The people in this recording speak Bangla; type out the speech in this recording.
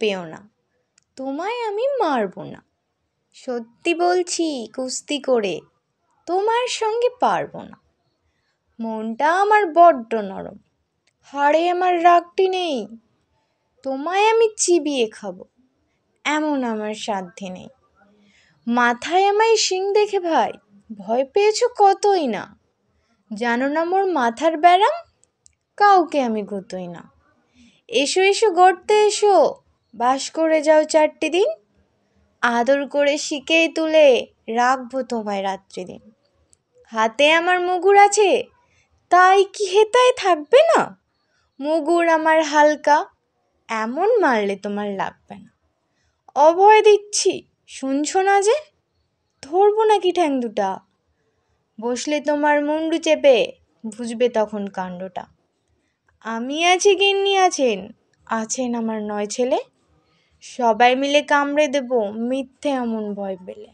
পেও না তোমায় আমি মারব না সত্যি বলছি কুস্তি করে তোমার সঙ্গে পারবো না মনটা আমার বড্ড নরম হাড়ে আমার রাগটি নেই তোমায় আমি চিবিয়ে খাবো এমন আমার সাধ্যে নেই মাথায় আমায় শিং দেখে ভাই ভয় পেয়েছ কতই না জানো না মোর মাথার ব্যারাম কাউকে আমি গুতোই না এসো এসো গড়তে এসো বাস করে যাও চারটি দিন আদর করে শিকেই তুলে রাখবো তোমায় রাত্রি দিন হাতে আমার মুগুর আছে তাই কি হেতায় থাকবে না মুগুর আমার হালকা এমন মারলে তোমার লাগবে না অভয় দিচ্ছি শুনছো না যে ধরবো নাকি ঠ্যাং দুটা বসলে তোমার মুন্ডু চেপে বুঝবে তখন কাণ্ডটা আমি আছি গিন্নি আছেন আছেন আমার নয় ছেলে সবাই মিলে কামড়ে দেবো মিথ্যে এমন ভয় পেলে